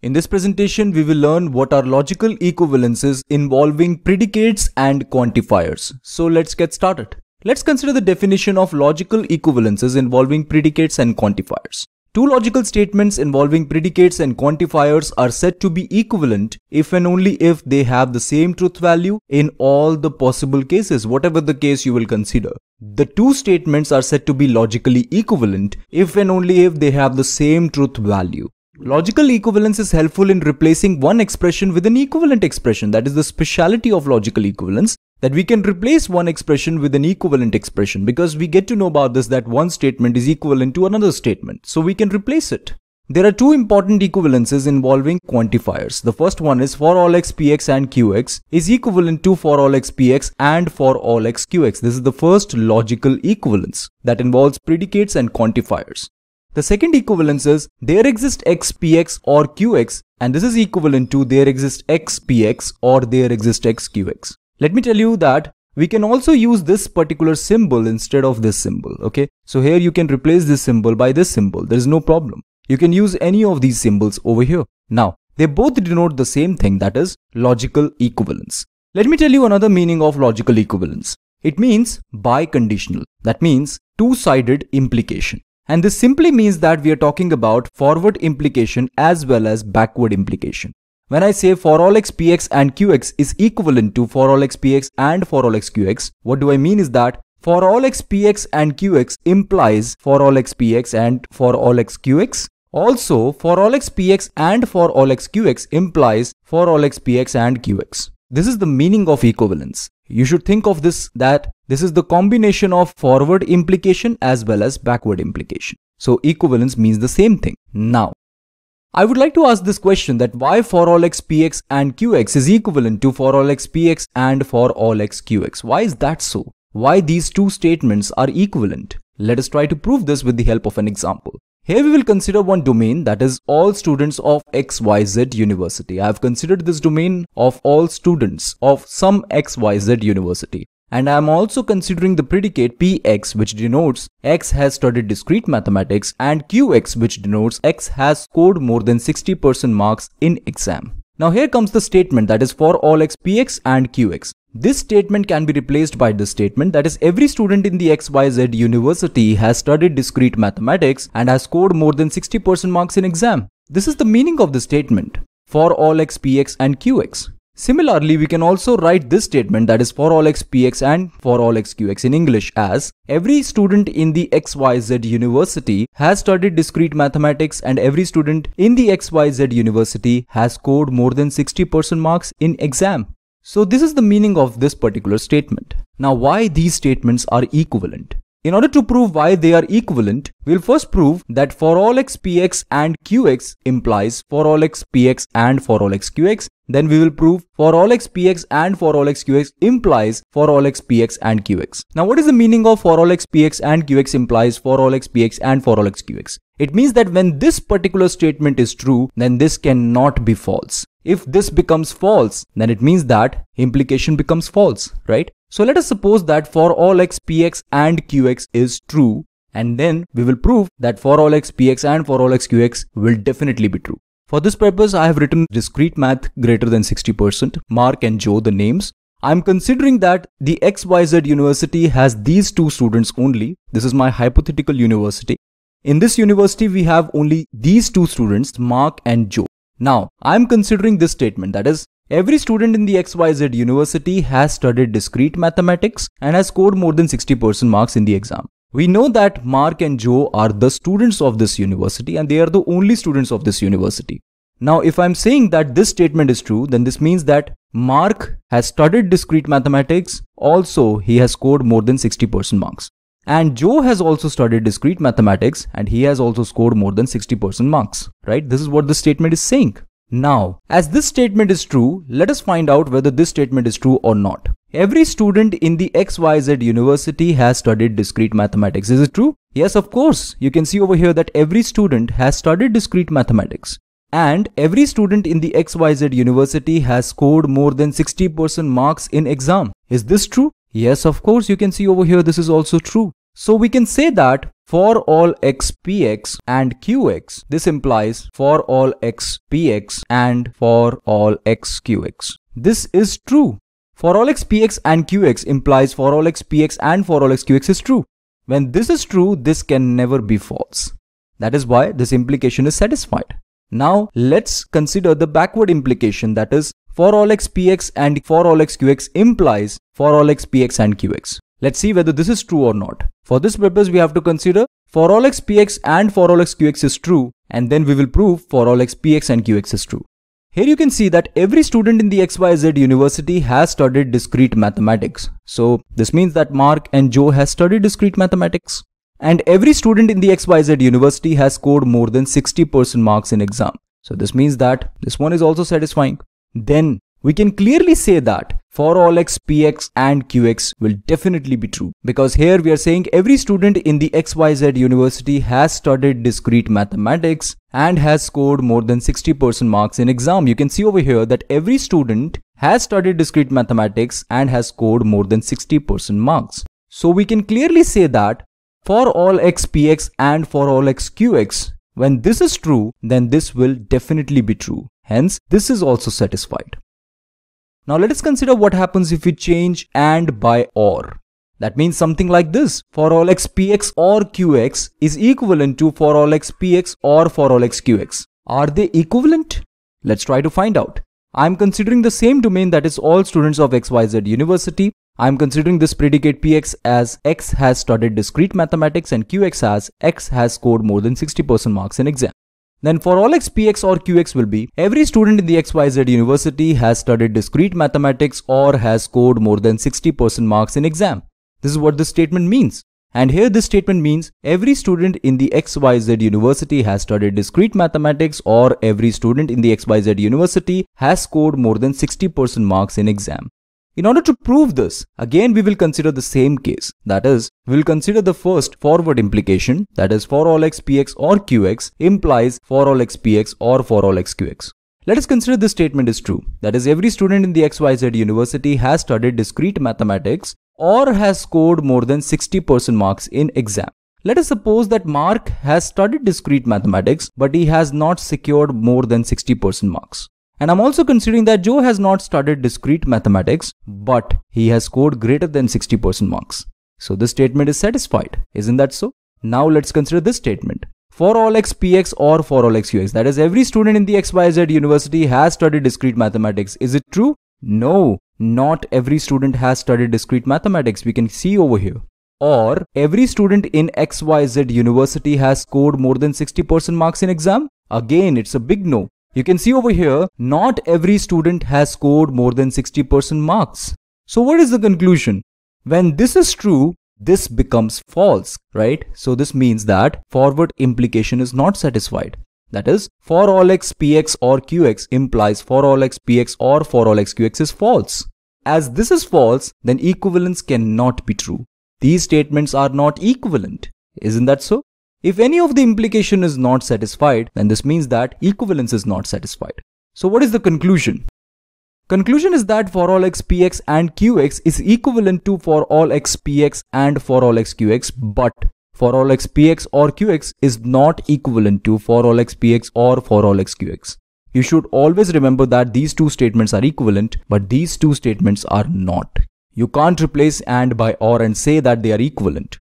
In this presentation, we will learn what are logical equivalences involving predicates and quantifiers. So let's get started. Let's consider the definition of logical equivalences involving predicates and quantifiers. Two logical statements involving predicates and quantifiers are said to be equivalent if and only if they have the same truth value in all the possible cases, whatever the case you will consider. The two statements are said to be logically equivalent if and only if they have the same truth value. Logical equivalence is helpful in replacing one expression with an equivalent expression. That is the speciality of logical equivalence that we can replace one expression with an equivalent expression because we get to know about this that one statement is equivalent to another statement. So we can replace it. There are two important equivalences involving quantifiers. The first one is for all x px and qx is equivalent to for all x px and for all x qx. This is the first logical equivalence that involves predicates and quantifiers. The second equivalence is there exists xpx or qx and this is equivalent to there exists xpx or there exists xqx. Let me tell you that we can also use this particular symbol instead of this symbol, okay? So here you can replace this symbol by this symbol. There is no problem. You can use any of these symbols over here. Now, they both denote the same thing that is logical equivalence. Let me tell you another meaning of logical equivalence. It means biconditional. That means two-sided implication. And this simply means that we are talking about forward implication as well as backward implication. When I say for all x px and qx is equivalent to for all x px and for all x qx, what do I mean is that for all x px and qx implies for all x px and for all x qx. Also, for all x px and for all x qx implies for all x px and qx. This is the meaning of equivalence. You should think of this that this is the combination of forward implication as well as backward implication. So equivalence means the same thing. Now, I would like to ask this question that why for all x px and qx is equivalent to for all x px and for all x qx. Why is that so? Why these two statements are equivalent? Let us try to prove this with the help of an example. Here we will consider one domain that is all students of XYZ university. I have considered this domain of all students of some XYZ university. And I am also considering the predicate px which denotes x has studied discrete mathematics and qx which denotes x has scored more than 60% marks in exam. Now here comes the statement that is for all x px and qx. This statement can be replaced by the statement that is every student in the XYZ university has studied discrete mathematics and has scored more than 60% marks in exam. This is the meaning of the statement for all x px and qx. Similarly, we can also write this statement that is for all x px and for all x qx in English as every student in the XYZ university has studied discrete mathematics and every student in the XYZ university has scored more than 60% marks in exam. So this is the meaning of this particular statement. Now why these statements are equivalent? In order to prove why they are equivalent, we'll first prove that for all x px and qx implies for all x px and for all x qx. Then we will prove for all x px and for all x qx implies for all x px and qx. Now what is the meaning of for all x px and qx implies for all x px and for all x qx? It means that when this particular statement is true, then this cannot be false. If this becomes false, then it means that implication becomes false, right? So let us suppose that for all x, px and qx is true and then we will prove that for all x, px and for all x, qx will definitely be true. For this purpose, I have written discrete math greater than 60%, Mark and Joe the names. I'm considering that the XYZ university has these two students only. This is my hypothetical university. In this university, we have only these two students, Mark and Joe. Now, I'm considering this statement that is, every student in the XYZ university has studied discrete mathematics and has scored more than 60% marks in the exam. We know that Mark and Joe are the students of this university and they are the only students of this university. Now, if I'm saying that this statement is true, then this means that Mark has studied discrete mathematics. Also, he has scored more than 60% marks. And Joe has also studied discrete mathematics and he has also scored more than 60% marks, right? This is what this statement is saying. Now, as this statement is true, let us find out whether this statement is true or not. Every student in the XYZ university has studied discrete mathematics. Is it true? Yes, of course. You can see over here that every student has studied discrete mathematics. And every student in the XYZ university has scored more than 60% marks in exam. Is this true? Yes, of course, you can see over here this is also true. So we can say that for all x px and qx, this implies for all x px and for all x qx. This is true. For all x px and qx implies for all x px and for all x qx is true. When this is true, this can never be false. That is why this implication is satisfied. Now let's consider the backward implication that is for all x px and for all x qx implies for all x px and qx. Let's see whether this is true or not. For this purpose, we have to consider for all x px and for all x qx is true and then we will prove for all x px and qx is true. Here you can see that every student in the XYZ university has studied discrete mathematics. So this means that Mark and Joe has studied discrete mathematics. And every student in the XYZ university has scored more than 60% marks in exam. So this means that this one is also satisfying. Then we can clearly say that for all x, px and qx will definitely be true because here we are saying every student in the xyz university has studied discrete mathematics and has scored more than 60% marks in exam. You can see over here that every student has studied discrete mathematics and has scored more than 60% marks. So we can clearly say that for all x, px and for all x, qx, when this is true, then this will definitely be true. Hence, this is also satisfied. Now let us consider what happens if we change AND by OR. That means something like this. For all x px or qx is equivalent to for all x px or for all x qx. Are they equivalent? Let's try to find out. I'm considering the same domain that is all students of XYZ University. I'm considering this predicate px as x has studied discrete mathematics and qx as x has scored more than 60% marks in exam. Then for all x, px or qx will be, every student in the xyz university has studied discrete mathematics or has scored more than 60% marks in exam. This is what this statement means. And here this statement means every student in the XYZ university has studied discrete mathematics or every student in the XYZ university has scored more than 60% marks in exam. In order to prove this, again we will consider the same case. That is, we will consider the first forward implication, that is for all x px or qx implies for all x px or for all x qx. Let us consider this statement is true. That is, every student in the XYZ university has studied discrete mathematics or has scored more than 60% marks in exam. Let us suppose that Mark has studied discrete mathematics, but he has not secured more than 60% marks. And I'm also considering that Joe has not studied discrete mathematics, but he has scored greater than 60% marks. So this statement is satisfied, isn't that so? Now let's consider this statement. For all x px or for all x ux, that is every student in the XYZ university has studied discrete mathematics. Is it true? No, not every student has studied discrete mathematics, we can see over here. Or every student in XYZ university has scored more than 60% marks in exam? Again, it's a big no. You can see over here, not every student has scored more than 60% marks. So what is the conclusion? When this is true, this becomes false, right? So this means that forward implication is not satisfied. That is, for all x, px or qx implies for all x, px or for all x, qx is false. As this is false, then equivalence cannot be true. These statements are not equivalent. Isn't that so? If any of the implication is not satisfied, then this means that equivalence is not satisfied. So what is the conclusion? Conclusion is that for all x px and qx is equivalent to for all x px and for all x qx but for all x px or qx is not equivalent to for all x px or for all x qx. You should always remember that these two statements are equivalent but these two statements are not. You can't replace and by or and say that they are equivalent.